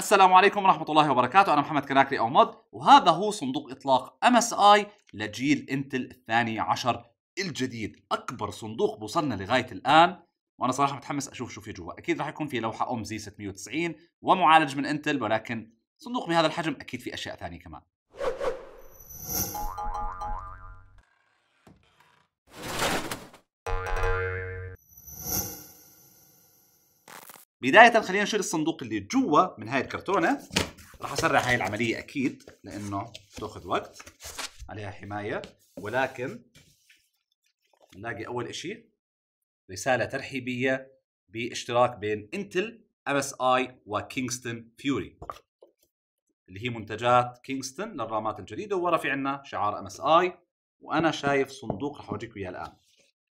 السلام عليكم ورحمة الله وبركاته أنا محمد كناكري أو مد وهذا هو صندوق إطلاق MSI لجيل انتل الثاني عشر الجديد أكبر صندوق وصلنا لغاية الآن وأنا صراحة متحمس أشوف شو في جوا أكيد راح يكون في لوحة أم زي 690 ومعالج من انتل ولكن صندوق بهذا الحجم أكيد في أشياء ثانية كمان بدايه خلينا نشيل الصندوق اللي جوا من هاي الكرتونه راح اسرع هاي العمليه اكيد لانه بتاخذ وقت عليها حمايه ولكن نلاقي اول شيء رساله ترحيبيه باشتراك بين انتل ام اس اي وكينغستون فيوري اللي هي منتجات كينغستون للرامات الجديده وورا في عندنا شعار ام اس اي وانا شايف صندوق راح اوريكم اياه الان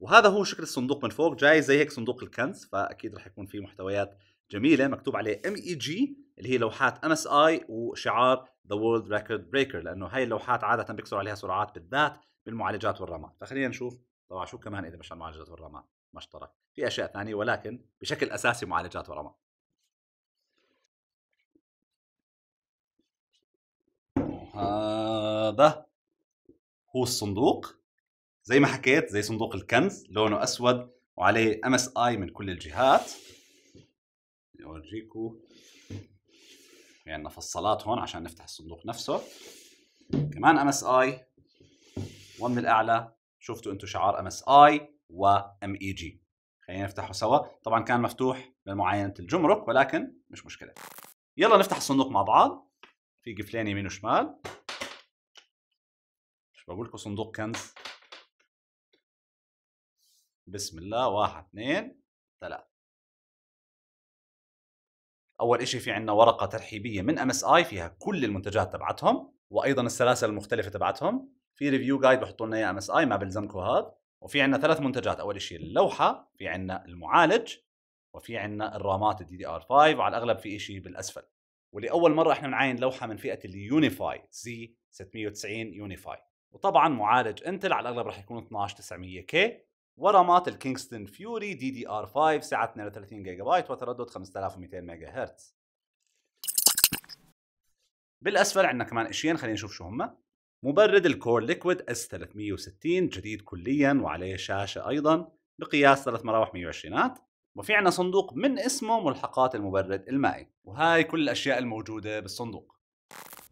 وهذا هو شكل الصندوق من فوق جاي زي هيك صندوق الكنز فاكيد رح يكون فيه محتويات جميله مكتوب عليه ام اي جي اللي هي لوحات ام اس اي وشعار ذا وورلد ريكورد بريكر لانه هاي اللوحات عاده بيكسروا عليها سرعات بالذات بالمعالجات والرامات فخلينا نشوف طبعا شو كمان اذا مش المعالجات والرامات ما اشترك في اشياء ثانيه ولكن بشكل اساسي معالجات ورامات هذا هو الصندوق زي ما حكيت زي صندوق الكنز لونه اسود وعليه ام اس اي من كل الجهات اوريكو في عندنا فصلات هون عشان نفتح الصندوق نفسه كمان ام اس اي ومن الاعلى شفتوا انتم شعار ام اس اي وام اي جي خلينا نفتحه سوا طبعا كان مفتوح لمعاينه الجمرك ولكن مش مشكله يلا نفتح الصندوق مع بعض في قفلين يمين وشمال مش بقول لكم صندوق كنز بسم الله واحد اثنين ثلاثة اول شيء في عندنا ورقه ترحيبيه من ام اس اي فيها كل المنتجات تبعتهم وايضا السلاسل المختلفه تبعتهم في ريفيو جايد بحطوا لنا اياه ام اس اي ما بلزمكم هذا وفي عندنا ثلاث منتجات اول شيء اللوحه في عندنا المعالج وفي عندنا الرامات الدي دي ار 5 وعلى الاغلب في شيء بالاسفل ولاول مره احنا بنعاين لوحه من فئه اليونيفاي زي 690 يونيفاي وطبعا معالج انتل على الاغلب راح يكون 12900 كي ورامات الكينغستون فيوري دي دي ار 5 سعة 32 جيجا بايت وتردد 5200 ميجا هرتز بالاسفل عندنا كمان اشيين خلينا نشوف شو هم مبرد الكور ليكويد اس 360 جديد كليا وعليه شاشه ايضا بقياس ثلاث مراوح 120 وفي عندنا صندوق من اسمه ملحقات المبرد المائي وهاي كل الاشياء الموجوده بالصندوق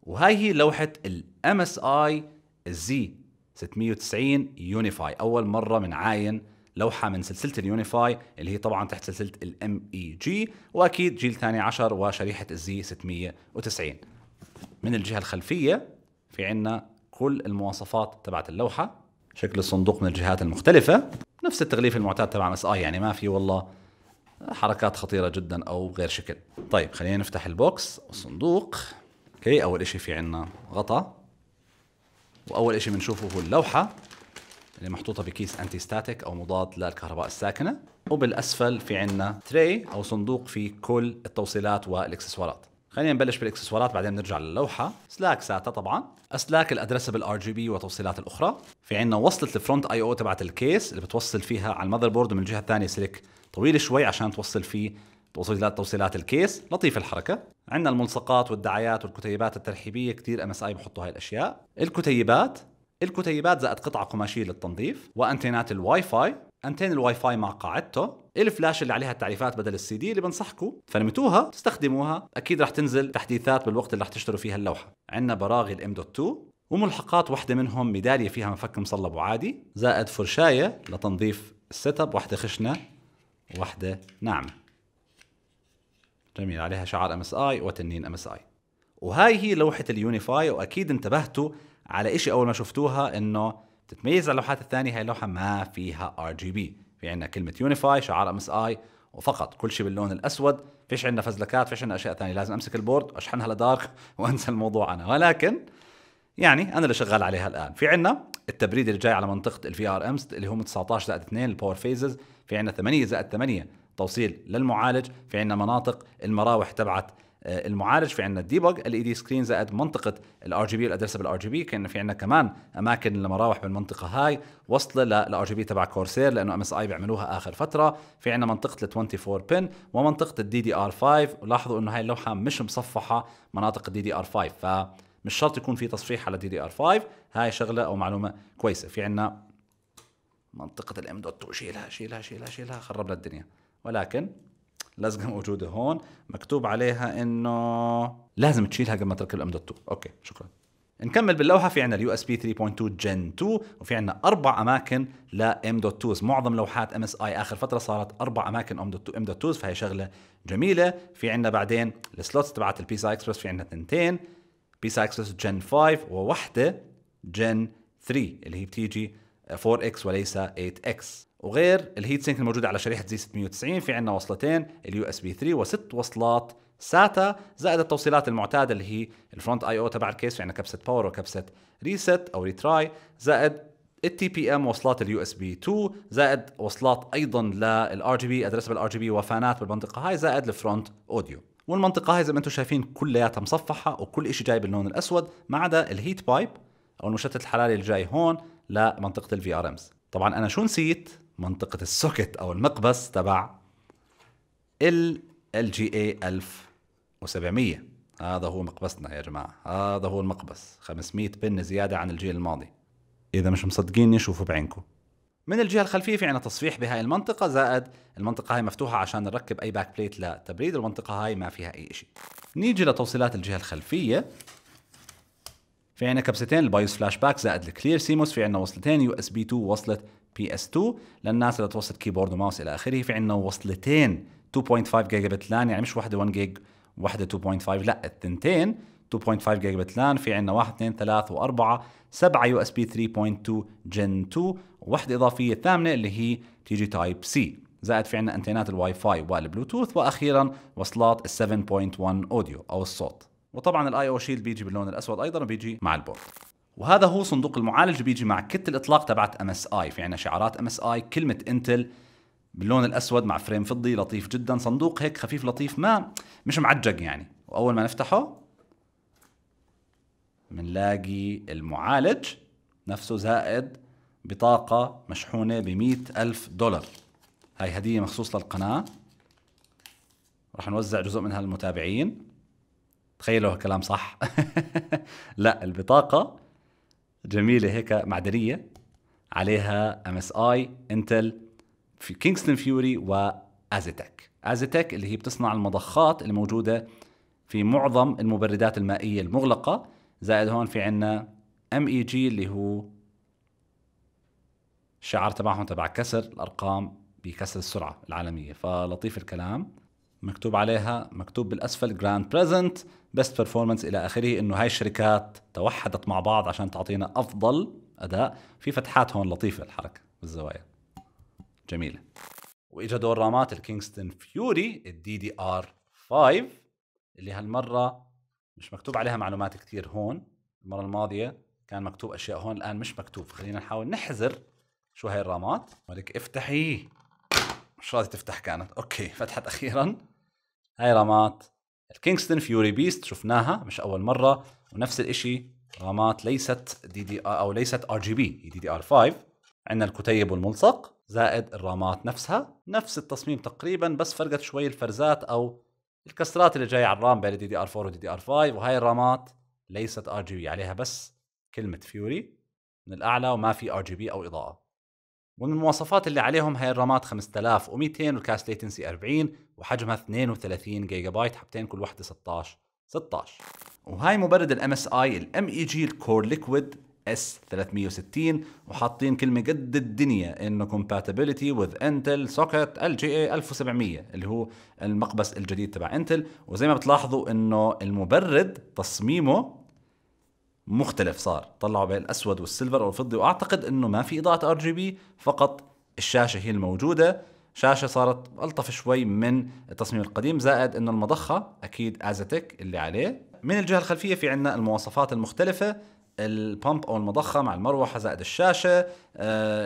وهاي هي لوحه الام اس اي زي 690 يونيفاي اول مره بنعاين لوحه من سلسله اليونيفاي اللي هي طبعا تحت سلسله الام اي جي e واكيد جيل ثاني عشر وشريحه الزي 690 من الجهه الخلفيه في عندنا كل المواصفات تبعت اللوحه شكل الصندوق من الجهات المختلفه نفس التغليف المعتاد تبع اس اي يعني ما في والله حركات خطيره جدا او غير شكل طيب خلينا نفتح البوكس والصندوق اوكي اول شيء في عندنا غطاء واول شيء بنشوفه هو اللوحه اللي محطوطه بكيس انتي ستاتيك او مضاد للكهرباء الساكنه وبالاسفل في عندنا تري او صندوق فيه كل التوصيلات والاكسسوارات خلينا نبلش بالاكسسوارات بعدين نرجع للوحه سلاك ساتا طبعا اسلاك الادرسبل ار جي بي والتوصيلات الاخرى في عندنا وصله الفرونت اي او تبعت الكيس اللي بتوصل فيها على المذر بورد ومن الجهه الثانيه سلك طويل شوي عشان توصل فيه توصيلات توصيلات الكيس لطيف الحركه عندنا الملصقات والدعايات والكتيبات الترحيبيه كثير ام اس اي بحطوا هاي الاشياء الكتيبات الكتيبات زائد قطعه قماشيه للتنظيف وانتينات الواي فاي انتين الواي فاي مع قاعدته الفلاش اللي عليها التعريفات بدل السي دي اللي بنصحكم فرمتوها تستخدموها اكيد رح تنزل تحديثات بالوقت اللي رح تشتروا فيها اللوحه عندنا براغي الام دوت 2 وملحقات واحده منهم ميداليه فيها مفك مصلب وعادي زائد فرشايه لتنظيف السيت اب واحده خشنه وواحده ناعمه جميل عليها شعار ام اس اي وتنين ام اس اي وهاي هي لوحه اليونيفاي واكيد انتبهتوا على شيء اول ما شفتوها انه بتتميز عن اللوحات الثانيه هاي اللوحه ما فيها ار جي بي في عندنا كلمه يونيفاي شعار ام اس اي وفقط كل شيء باللون الاسود فيش عندنا فزلكات فيش عندنا اشياء ثانيه لازم امسك البورد اشحنها لدارك وانسى الموضوع انا ولكن يعني انا اللي شغال عليها الان في عندنا التبريد اللي جاي على منطقه الفي ار امز اللي هم 19 زائد 2 الباور فيزز في عندنا 8 زائد 8 توصيل للمعالج في عندنا مناطق المراوح تبعت آه، المعالج في عندنا الديبج الاي دي سكرين زائد منطقه الار جي بي والادرسبل ار جي بي كان في عندنا كمان اماكن المراوح بالمنطقه هاي وصله للار جي بي تبع كورسير لانه ام اس اي بيعملوها اخر فتره في عندنا منطقه ال 24 بن ومنطقه الدي دي ار 5 ولاحظوا انه هاي اللوحه مش مصفحه مناطق الدي دي ار 5 فمش شرط يكون في تصفيح على الدي دي ار 5 هاي شغله او معلومه كويسه في عندنا منطقه الام دوت شيلها شيلها شيلها شيلها خربنا الدنيا ولكن لزقه موجوده هون مكتوب عليها انه لازم تشيلها قبل ما تركب الام دوت 2 اوكي شكرا نكمل باللوحه في عندنا اليو اس بي 3.2 جن 2 وفي عندنا اربع اماكن لام دوت 2 معظم لوحات ام اس اي اخر فتره صارت اربع اماكن ام دوت ام دوت 2 فهي شغله جميله في عندنا بعدين السلوتس تبعت سا اكسبرس في عندنا اثنتين سا اكسبرس جن 5 ووحده جن 3 اللي هي بتيجي 4 اكس وليس 8 اكس وغير الهيت سينك الموجودة على شريحة زي 690 في عندنا وصلتين اليو اس بي 3 وست وصلات ساتا زائد التوصيلات المعتاده اللي هي الفرونت اي او تبع الكيس في عندنا كبسه باور وكبسه ريست او ريتراي زائد التي بي ام وصلات اليو اس بي 2 زائد وصلات ايضا للار جي بي ادريسبل ار جي بي وفانات بالمنطقه هاي زائد الفرونت اوديو والمنطقه هاي زي ما انتم شايفين كلياتها مصفحه وكل شيء جاي باللون الاسود ما عدا الهيت بايب او المشتت الحراري اللي جاي هون لمنطقه الفي ار امز طبعا انا شو نسيت منطقة السوكت أو المقبس تبع ال جي اي 1700 هذا هو مقبسنا يا جماعة هذا هو المقبس 500 بن زيادة عن الجيل الماضي إذا مش مصدقيني شوفوا بعينكم من الجهة الخلفية في عنا تصفيح بهاي المنطقة زائد المنطقة هاي مفتوحة عشان نركب أي باك بليت لتبريد المنطقة هاي ما فيها أي شيء نيجي لتوصيلات الجهة الخلفية في عنا كبستين البايوس فلاش باك زائد الكلير سيموس في عنا وصلتين يو اس بي 2 وصلة بي اس 2 للناس اللي توصل كيبورد وماوس الى اخره في عندنا وصلتين 2.5 جيجا بت لان يعني مش واحده 1 جيج واحده 2.5 لا الثنتين 2.5 جيجا بت لان في عندنا 1 2 3 و4 7 يو اس بي 3.2 جن 2 وحده اضافيه ثامنه اللي هي جي تايب سي زائد في عندنا انتينات الواي فاي والبلوتوث واخيرا وصلات ال 7.1 اوديو او الصوت وطبعا الاي او شيلد بيجي باللون الاسود ايضا وبيجي مع البورد وهذا هو صندوق المعالج بيجي مع كت الاطلاق تبعت ام اس اي في عندنا شعارات ام اس اي كلمه انتل باللون الاسود مع فريم فضي لطيف جدا صندوق هيك خفيف لطيف ما مش معجق يعني واول ما نفتحه بنلاقي المعالج نفسه زائد بطاقة مشحونة ب ألف دولار هاي هدية مخصوص للقناة رح نوزع جزء منها للمتابعين تخيلوا هالكلام صح لا البطاقة جميله هيك معدنيه عليها ام اس اي انتل في كينغستون فيوري وازيتك ازيتك اللي هي بتصنع المضخات الموجوده في معظم المبردات المائيه المغلقه زائد هون في عندنا ام اي e جي اللي هو الشعار تبعهم تبع كسر الارقام بكسر السرعه العالميه فلطيف الكلام مكتوب عليها مكتوب بالاسفل جراند بريزنت بيست بيرفورمانس الى اخره انه هاي الشركات توحدت مع بعض عشان تعطينا افضل اداء في فتحات هون لطيفه الحركه بالزوايا جميله واجا دور رامات الكينغستون فيوري الدي دي ار 5 اللي هالمره مش مكتوب عليها معلومات كثير هون المره الماضيه كان مكتوب اشياء هون الان مش مكتوب خلينا نحاول نحذر شو هاي الرامات ولك افتحي مش راضي تفتح كانت اوكي فتحت اخيرا هاي رامات الكينغستون فيوري بيست شفناها مش اول مره ونفس الشيء رامات ليست دي دي او ليست ار جي بي هي دي دي ار 5 عندنا الكتيب والملصق زائد الرامات نفسها نفس التصميم تقريبا بس فرقت شوي الفرزات او الكسرات اللي جايه على الرام بين دي دي ار 4 ودي دي ار 5 وهاي الرامات ليست ار جي بي عليها بس كلمه فيوري من الاعلى وما في ار جي بي او اضاءه ومن المواصفات اللي عليهم هي الرامات 5200 والكاش ليتنسي 40 وحجمها 32 جيجا بايت حبتين كل وحده 16 16 وهاي مبرد الام اس اي الام اي جي الكور ليكويد اس 360 وحاطين كلمه قد الدنيا انه كومباتيبلتي وذ انتل سوكت ال جي اي 1700 اللي هو المقبس الجديد تبع انتل وزي ما بتلاحظوا انه المبرد تصميمه مختلف صار طلعوا بين الاسود والسيلفر او الفضي واعتقد انه ما في اضاءه ار جي بي فقط الشاشه هي الموجوده شاشه صارت الطف شوي من التصميم القديم زائد انه المضخه اكيد ازتك اللي عليه من الجهه الخلفيه في عندنا المواصفات المختلفه البامب او المضخه مع المروحه زائد الشاشه آه،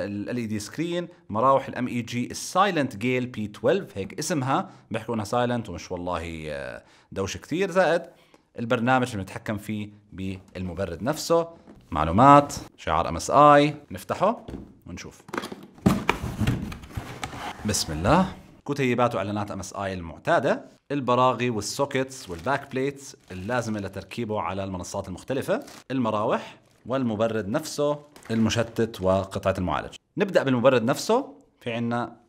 ال اي دي سكرين مراوح الام اي جي السايلنت جيل بي 12 هيك اسمها بيحكوا انها سايلنت ومش والله آه، دوشه كثير زائد البرنامج اللي بنتحكم فيه بالمبرد نفسه معلومات شعار ام اس اي نفتحه ونشوف بسم الله كتيبات واعلانات ام اس اي المعتاده البراغي والسوكيتس والباك بليتس اللازمه لتركيبه على المنصات المختلفه المراوح والمبرد نفسه المشتت وقطعه المعالج نبدا بالمبرد نفسه في عندنا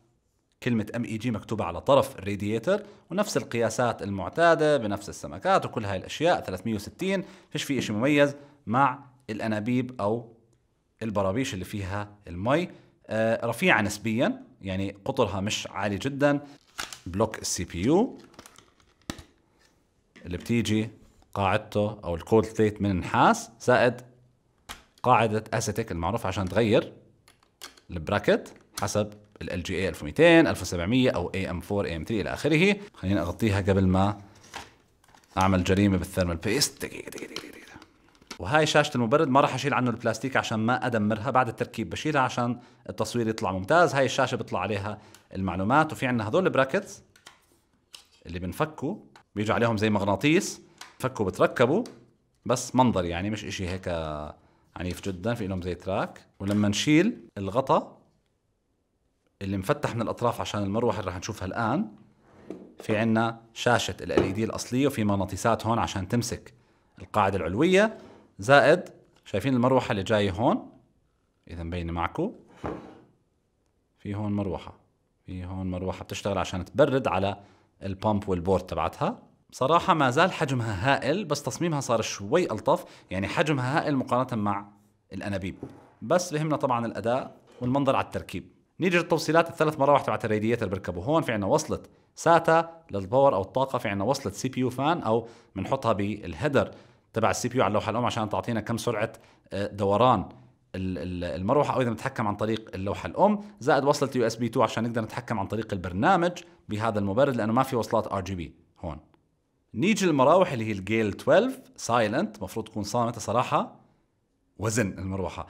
كلمة ام اي جي مكتوبة على طرف الرادياتر ونفس القياسات المعتادة بنفس السمكات وكل هاي الاشياء 360 فيش في اشي مميز مع الانابيب او البرابيش اللي فيها المي آه، رفيعة نسبيا يعني قطرها مش عالي جدا بلوك السي بي يو اللي بتيجي قاعدته او الكولد ثيت من النحاس زائد قاعدة اسيتك المعروفة عشان تغير البراكت حسب ال جي اي 1200 1700 او اي ام 4 اي ام 3 الى اخره خليني اغطيها قبل ما اعمل جريمه بالثيرمال بيست دقيقه دقيقه دقيقه وهي شاشة المبرد ما راح اشيل عنه البلاستيك عشان ما ادمرها بعد التركيب بشيلها عشان التصوير يطلع ممتاز هاي الشاشة بيطلع عليها المعلومات وفي عندنا هذول البراكتس اللي بنفكوا بيجوا عليهم زي مغناطيس فكوا بتركبوا بس منظر يعني مش اشي هيك عنيف جدا في لهم زي تراك ولما نشيل الغطا اللي مفتح من الاطراف عشان المروحه اللي رح نشوفها الان في عنا شاشة ال دي e الأصلية وفي مغناطيسات هون عشان تمسك القاعدة العلوية زائد شايفين المروحة اللي جاية هون إذا مبينة معكم في هون مروحة في هون مروحة بتشتغل عشان تبرد على البامب والبورد تبعتها صراحة ما زال حجمها هائل بس تصميمها صار شوي ألطف يعني حجمها هائل مقارنة مع الأنابيب بس بهمنا طبعا الأداء والمنظر على التركيب نيجي للتوصيلات الثلاث مراوح تبعت الرادياتر اللي بيركبوا هون في عندنا وصله ساتا للباور او الطاقه في عندنا وصله سي بي يو فان او بنحطها بالهيدر تبع السي بي يو على اللوحه الام عشان تعطينا كم سرعه آه، دوران المروحه او اذا بنتحكم عن طريق اللوحه الام زائد وصله يو اس بي 2 عشان نقدر نتحكم عن طريق البرنامج بهذا المبرد لانه ما في وصلات ار جي بي هون نيجي للمراوح اللي هي الجيل 12 سايلنت المفروض تكون صامته صراحه وزن المروحه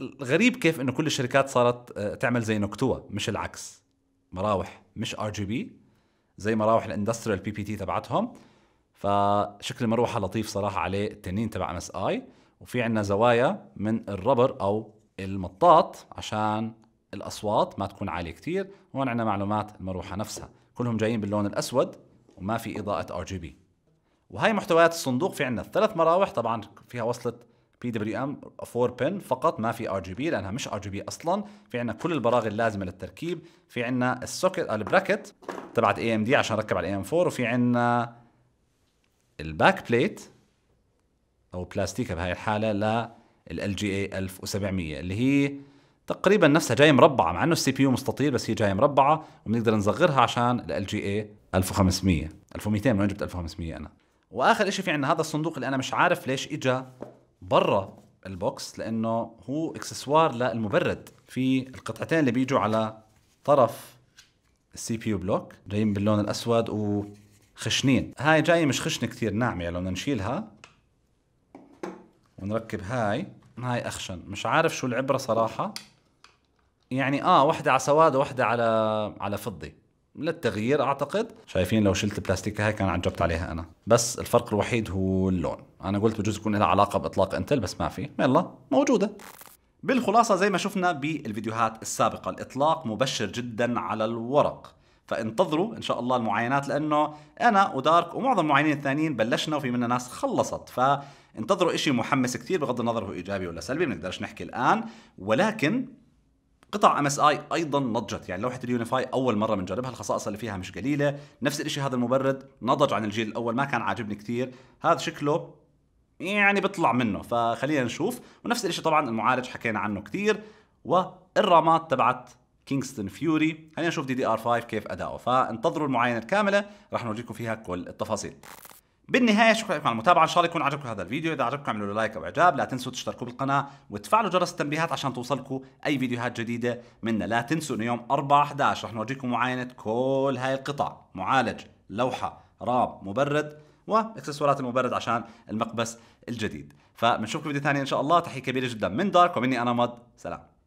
الغريب كيف انه كل الشركات صارت آه، تعمل زي نكتوه مش العكس مراوح مش ار جي بي زي مراوح الاندستريال بي بي تي تبعتهم فشكل المروحه لطيف صراحه عليه التنين تبع ام اس اي وفي عندنا زوايا من الربر او المطاط عشان الاصوات ما تكون عاليه كثير هون عندنا معلومات المروحه نفسها كلهم جايين باللون الاسود وما في اضاءه ار جي بي وهي محتويات الصندوق في عندنا ثلاث مراوح طبعا فيها وصله بي دبليو ام 4 بن فقط ما في ار جي بي لانها مش ار جي بي اصلا في عندنا كل البراغي اللازمه للتركيب في عندنا السوكت البراكت تبعت اي ام دي عشان اركب على اي ام 4 وفي عندنا الباك بليت او بلاستيكه بهاي الحاله ال جي اي 1700 اللي هي تقريبا نفسها جاي مربعه مع انه السي بي يو مستطيل بس هي جاي مربعه وبنقدر نصغرها عشان ال جي اي 1500 1200 من وين جبت 1500 انا واخر شيء في عندنا هذا الصندوق اللي انا مش عارف ليش اجى برا البوكس لانه هو اكسسوار للمبرد في القطعتين اللي بيجوا على طرف السي بي يو بلوك جايين باللون الاسود وخشنين هاي جايه مش خشنه كثير ناعمه لو بدنا نشيلها ونركب هاي هاي اخشن مش عارف شو العبره صراحه يعني اه واحده على سواد وواحده على على فضي للتغيير اعتقد شايفين لو شلت البلاستيكه هاي كان عجبت عليها انا بس الفرق الوحيد هو اللون انا قلت بجوز يكون لها علاقه باطلاق انتل بس ما في يلا موجوده بالخلاصه زي ما شفنا بالفيديوهات السابقه الاطلاق مبشر جدا على الورق فانتظروا ان شاء الله المعاينات لانه انا ودارك ومعظم المعاينين الثانيين بلشنا وفي منا ناس خلصت فانتظروا إشي محمس كثير بغض النظر هو ايجابي ولا سلبي بنقدرش نحكي الان ولكن قطع ام اس اي ايضا نضجت يعني لوحه اليونيفاي اول مره بنجربها الخصائص اللي فيها مش قليله نفس الشيء هذا المبرد نضج عن الجيل الاول ما كان عاجبني كثير هذا شكله يعني بيطلع منه فخلينا نشوف ونفس الشيء طبعا المعالج حكينا عنه كثير والرامات تبعت كينغستون فيوري خلينا نشوف دي دي ار 5 كيف اداؤه فانتظروا المعاينه الكامله راح نورجيكم فيها كل التفاصيل بالنهايه شكرا لكم على المتابعه ان شاء الله يكون عجبكم هذا الفيديو اذا عجبكم اعملوا لايك او اعجاب لا تنسوا تشتركوا بالقناه وتفعلوا جرس التنبيهات عشان توصلكم اي فيديوهات جديده منا لا تنسوا انه يوم 4 11 رح نورجيكم معاينه كل هاي القطع معالج لوحه رام مبرد واكسسوارات المبرد عشان المقبس الجديد فبنشوفكم فيديو ثاني ان شاء الله تحيه كبيره جدا من دارك ومني انا مد سلام